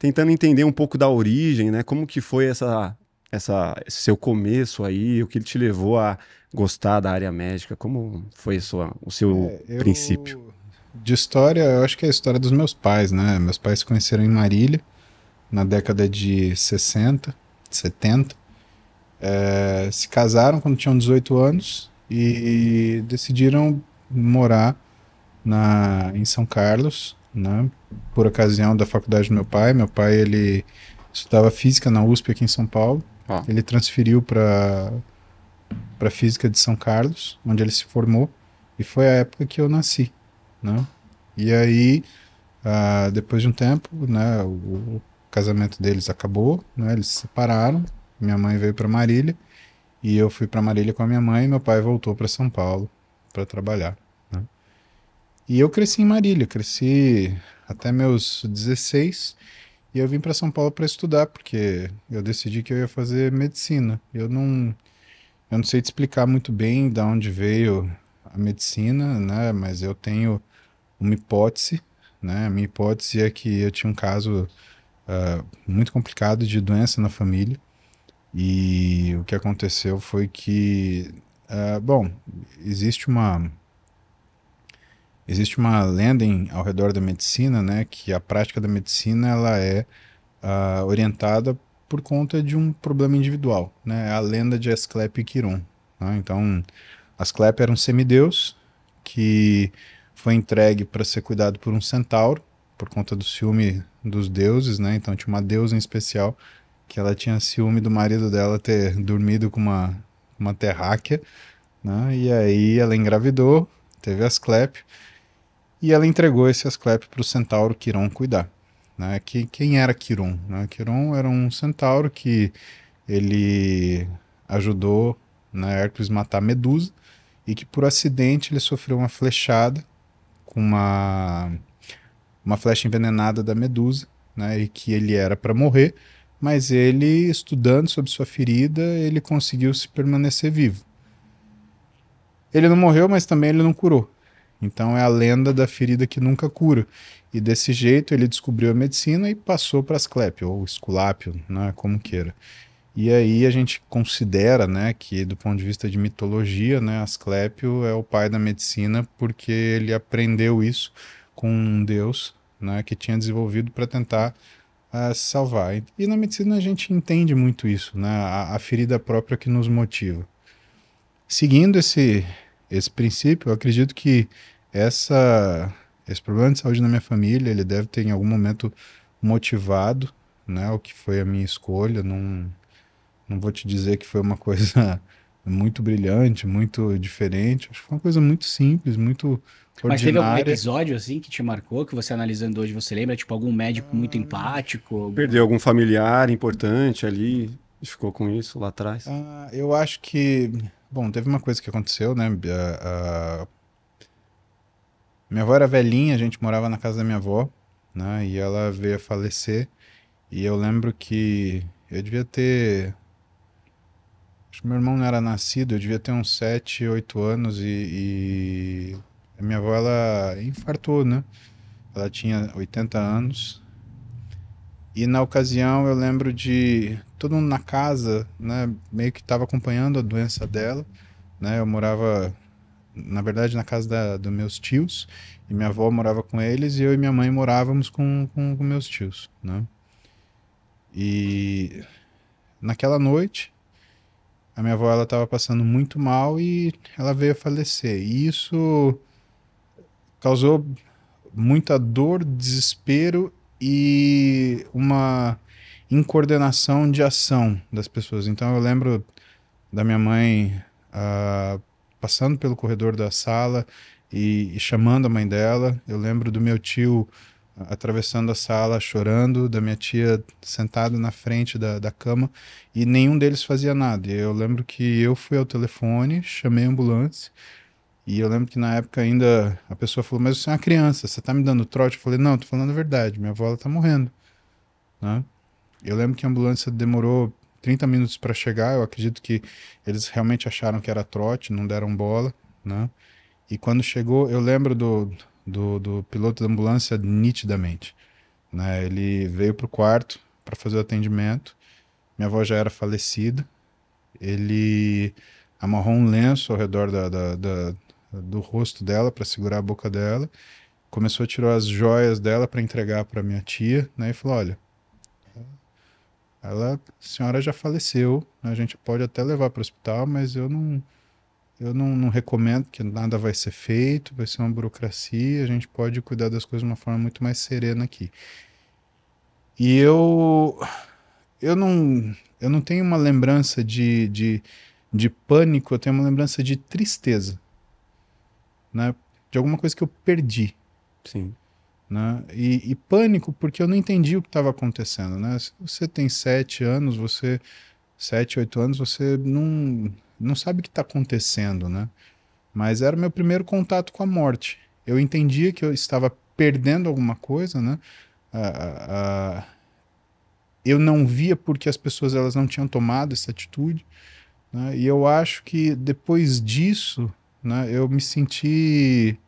tentando entender um pouco da origem, né? Como que foi essa, essa esse seu começo aí, o que te levou a gostar da área médica? Como foi sua, o seu é, eu, princípio? De história, eu acho que é a história dos meus pais, né? Meus pais se conheceram em Marília na década de 60, 70. É, se casaram quando tinham 18 anos e decidiram morar na, em São Carlos né? Por ocasião da faculdade do meu pai, meu pai ele estudava física na USP aqui em São Paulo. Ah. Ele transferiu para para física de São Carlos, onde ele se formou e foi a época que eu nasci, né? E aí uh, depois de um tempo, né, o, o casamento deles acabou, né? Eles se separaram. Minha mãe veio para Marília e eu fui para Marília com a minha mãe e meu pai voltou para São Paulo para trabalhar. E eu cresci em Marília, cresci até meus 16 e eu vim para São Paulo para estudar, porque eu decidi que eu ia fazer medicina. Eu não eu não sei te explicar muito bem de onde veio a medicina, né, mas eu tenho uma hipótese, né? A minha hipótese é que eu tinha um caso uh, muito complicado de doença na família. E o que aconteceu foi que, uh, bom, existe uma Existe uma lenda em, ao redor da medicina, né, que a prática da medicina ela é uh, orientada por conta de um problema individual, né, a lenda de Asclepio e Quiron. Né? Então, Asclepio era um semideus que foi entregue para ser cuidado por um centauro por conta do ciúme dos deuses, né? Então tinha uma deusa em especial que ela tinha ciúme do marido dela ter dormido com uma uma terráquea, né? E aí ela engravidou, teve Asclepio e ela entregou esse Asclep para o centauro Quiron cuidar. Né? Que, quem era Quiron? Né? Quiron era um centauro que ele ajudou né, Hércules matar Medusa e que por acidente ele sofreu uma flechada com uma, uma flecha envenenada da Medusa né, e que ele era para morrer, mas ele, estudando sobre sua ferida, ele conseguiu se permanecer vivo. Ele não morreu, mas também ele não curou. Então é a lenda da ferida que nunca cura. E desse jeito ele descobriu a medicina e passou para asclepio ou esculápio, né, como queira. E aí a gente considera, né, que do ponto de vista de mitologia, né, Asclepio é o pai da medicina porque ele aprendeu isso com um deus, né, que tinha desenvolvido para tentar uh, salvar. E na medicina a gente entende muito isso, né, a, a ferida própria que nos motiva. Seguindo esse esse princípio. Eu acredito que essa, esse problema de saúde na minha família, ele deve ter em algum momento motivado, né, o que foi a minha escolha. Não, não vou te dizer que foi uma coisa muito brilhante, muito diferente. Acho que foi uma coisa muito simples, muito mas teve algum episódio assim que te marcou, que você analisando hoje, você lembra? Tipo, algum médico muito empático? Algum... Perdeu algum familiar importante ali e ficou com isso lá atrás? Ah, eu acho que Bom, teve uma coisa que aconteceu, né? Minha avó era velhinha, a gente morava na casa da minha avó, né? E ela veio a falecer. E eu lembro que eu devia ter. Acho que meu irmão não era nascido, eu devia ter uns 7, 8 anos e. e... A minha avó, ela infartou, né? Ela tinha 80 anos. E na ocasião eu lembro de todo mundo na casa, né, meio que estava acompanhando a doença dela, né? Eu morava, na verdade, na casa dos meus tios, e minha avó morava com eles, e eu e minha mãe morávamos com, com, com meus tios, né? E naquela noite, a minha avó ela estava passando muito mal e ela veio a falecer. E isso causou muita dor, desespero e uma em coordenação de ação das pessoas. Então eu lembro da minha mãe uh, passando pelo corredor da sala e, e, chamando a mãe dela. Eu lembro do meu tio ah, atravessando a sala chorando, da minha tia sentada na frente da, da cama e nenhum deles fazia nada. E eu lembro que eu fui ao telefone, chamei a ambulância e eu lembro que na época ainda a pessoa falou: Mas você é uma criança, você tá me dando trote? Eu falei: Não, tô falando a verdade, minha avó ela tá morrendo. Né? Eu lembro que a ambulância demorou 30 minutos para chegar. Eu acredito que eles realmente acharam que era trote, não deram bola, né? E quando chegou, eu lembro do, do, do piloto da ambulância nitidamente. Né? Ele veio para o quarto para fazer o atendimento. Minha avó já era falecida. Ele amarrou um lenço ao redor da, da, da do rosto dela para segurar a boca dela. Começou a tirar as joias dela para entregar para minha tia, né? E falou: "Olha, ela, senhora já faleceu, né? a gente pode até levar para o hospital, mas eu não, eu não, não, recomendo que nada vai ser feito, vai ser uma burocracia, a gente pode cuidar das coisas de uma forma muito mais serena aqui. E eu eu não eu não tenho uma lembrança de, de, de pânico, eu tenho uma lembrança de tristeza, né? De alguma coisa que eu perdi. Sim. Né? E, e, pânico porque eu não entendi o que estava acontecendo, né? Se você tem sete anos, você sete, oito anos, você não não sabe o que está acontecendo, né? Mas era meu primeiro contato com a morte. Eu entendia que eu estava perdendo alguma coisa, né? Ah, ah, eu não via porque as pessoas elas não tinham tomado essa atitude, né? E eu acho que depois disso, né? Eu me senti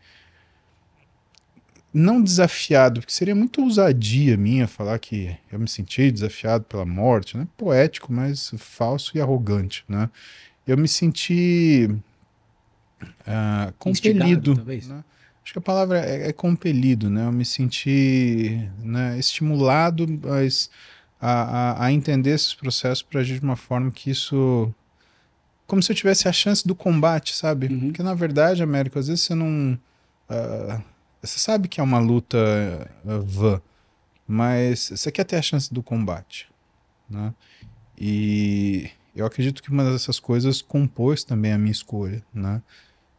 não desafiado, porque seria muito ousadia minha falar que eu me senti desafiado pela morte, né? Poético, mas falso e arrogante, né? Eu me senti uh, compelido. Né? Acho que a palavra é, é, compelido, né? Eu me senti né, estimulado mas a, a, a entender esses processos para agir de uma forma que isso. Como se eu tivesse a chance do combate, sabe? Uhum. Porque, na verdade, Américo, às vezes você não. Uh, você sabe que é uma luta eh, vã, mas você quer ter a chance do combate. Né? E eu acredito que uma dessas coisas compôs também a minha escolha. Né?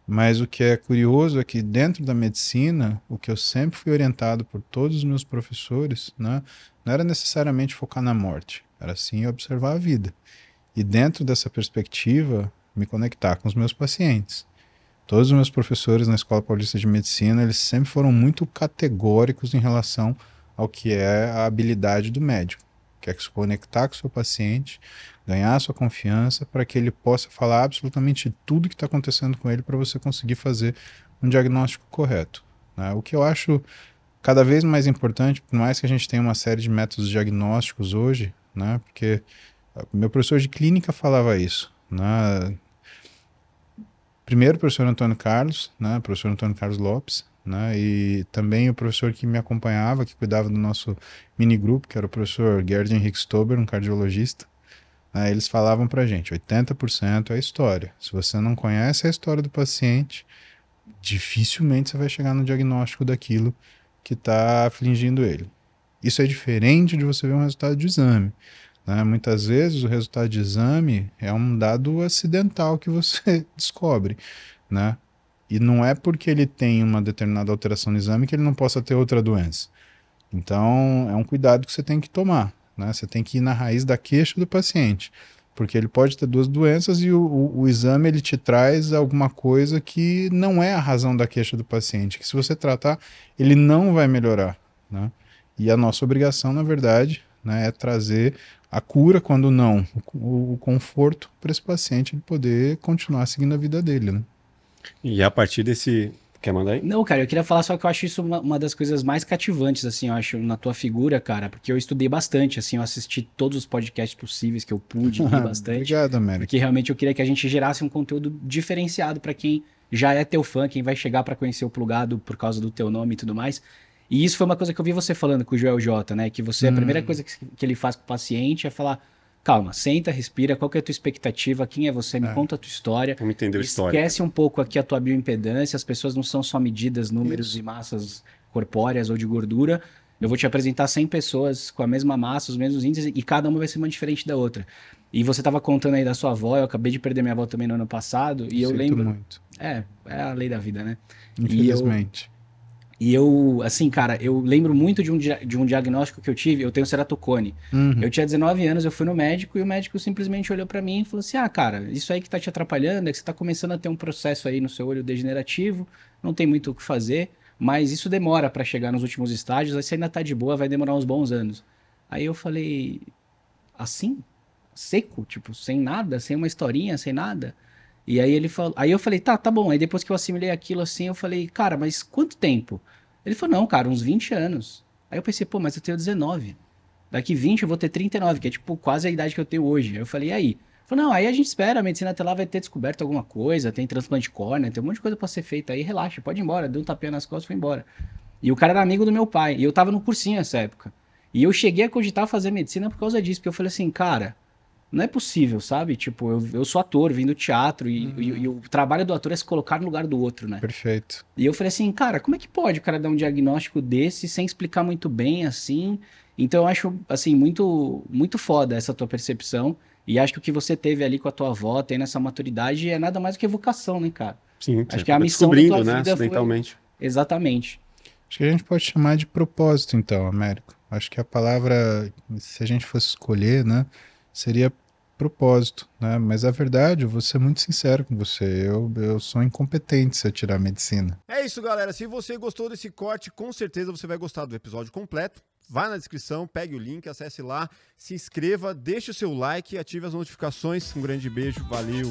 Mas o que é curioso é que dentro da medicina, o que eu sempre fui orientado por todos os meus professores, né, não era necessariamente focar na morte, era sim observar a vida. E dentro dessa perspectiva, me conectar com os meus pacientes. Todos os meus professores na Escola Paulista de Medicina, eles sempre foram muito categóricos em relação ao que é a habilidade do médico, que é se conectar com o seu paciente, ganhar a sua confiança para que ele possa falar absolutamente tudo que está acontecendo com ele para você conseguir fazer um diagnóstico correto. Né? O que eu acho cada vez mais importante, por mais que a gente tenha uma série de métodos diagnósticos hoje, né? porque ah, meu professor de clínica falava isso. Né? primeiro o professor Antônio Carlos, né, professor Antônio Carlos Lopes, né, e também o professor que me acompanhava, que cuidava do nosso mini grupo, que era o professor Gerd Henrique Stober, um cardiologista. Né, eles falavam para gente, 80% é história. Se você não conhece a história do paciente, dificilmente você vai chegar no diagnóstico daquilo que está afligindo ele. Isso é diferente de você ver um resultado de exame. Né? Muitas vezes o resultado de exame é um dado acidental que você descobre. Né? E não é porque ele tem uma determinada alteração no exame que ele não possa ter outra doença. Então, é um cuidado que você tem que tomar. Né? Você tem que ir na raiz da queixa do paciente, porque ele pode ter duas doenças e o, o, o, exame ele te traz alguma coisa que não é a razão da queixa do paciente, que se você tratar, ele não vai melhorar. Né? E a nossa obrigação, na verdade, né? É trazer a cura quando não, o, o conforto para esse paciente poder continuar seguindo a vida dele, né? E a partir desse Quer mandar aí? Não, cara, eu queria falar só que eu acho isso uma, uma, das coisas mais cativantes, assim, eu acho, na tua figura, cara, porque eu estudei bastante, assim, eu assisti todos os podcasts possíveis que eu pude, li bastante. Obrigado, Américo. Porque realmente eu queria que a gente gerasse um conteúdo diferenciado para quem já é teu fã, quem vai chegar para conhecer o plugado por causa do teu nome e tudo mais. E isso foi uma coisa que eu vi você falando com o Joel J, né? Que você, hum. a primeira coisa que, que ele faz com o paciente é falar: calma, senta, respira, qual é a tua expectativa, quem é você, me é. conta a tua história. Vamos entender a história. Esquece um pouco aqui a tua bioimpedância, as pessoas não são só medidas, números Isso. e massas corpóreas ou de gordura. Eu vou te apresentar 100 pessoas com a mesma massa, os mesmos índices, e cada uma vai ser uma diferente da outra. E você estava contando aí da sua avó, eu acabei de perder minha avó também no ano passado, e eu, eu lembro. muito. É, é a lei da vida, né? Infelizmente. E eu, assim, cara, eu lembro muito de um, de um diagnóstico que eu tive, eu tenho ceratocone. Uhum. Eu tinha 19 anos, eu fui no médico e o médico simplesmente olhou para mim e falou assim: "Ah, cara, isso aí que tá te atrapalhando, é que você tá começando a ter um processo aí no seu olho degenerativo, não tem muito o que fazer, mas isso demora para chegar nos últimos estágios, aí você ainda tá de boa, vai demorar uns bons anos". Aí eu falei: "Assim? Seco, tipo, sem nada, sem uma historinha, sem nada?" E aí ele falou, aí eu falei, tá, tá bom. Aí depois que eu assimilei aquilo assim, eu falei, cara, mas quanto tempo? Ele falou, não, cara, uns 20 anos. Aí eu pensei, pô, mas eu tenho 19. Daqui 20 eu vou ter 39, que é tipo quase a idade que eu tenho hoje. Aí eu falei, e aí? Falou, não, aí a gente espera, a medicina até lá vai ter descoberto alguma coisa, tem transplante de córnea, tem um monte de coisa pra ser feita aí, relaxa, pode ir embora. Deu um tapinha nas costas e foi embora. E o cara era amigo do meu pai, e eu tava no cursinho nessa época. E eu cheguei a cogitar fazer medicina por causa disso, porque eu falei assim, cara, não é possível, sabe? Tipo, eu, eu sou ator, vim do teatro e, uhum. e, e, o trabalho do ator é se colocar no lugar do outro, né? Perfeito. E eu falei assim, cara, como é que pode o cara dar um diagnóstico desse sem explicar muito bem, assim? Então eu acho, assim, muito, muito foda essa tua percepção. E acho que o que você teve ali com a tua avó, tendo essa maturidade, é nada mais do que vocação, né, cara? Sim, acho é, que é a tá missão descobrindo, da né? Acidentalmente. Foi... Exatamente. Acho que a gente pode chamar de propósito, então, Américo. Acho que a palavra, se a gente fosse escolher, né, seria propósito, né? Mas a é verdade, eu vou ser muito sincero com você, eu, eu sou incompetente se eu tirar medicina. É isso, galera. Se você gostou desse corte, com certeza você vai gostar do episódio completo. Vá na descrição, pegue o link, acesse lá, se inscreva, deixe o seu like e ative as notificações. Um grande beijo, valeu!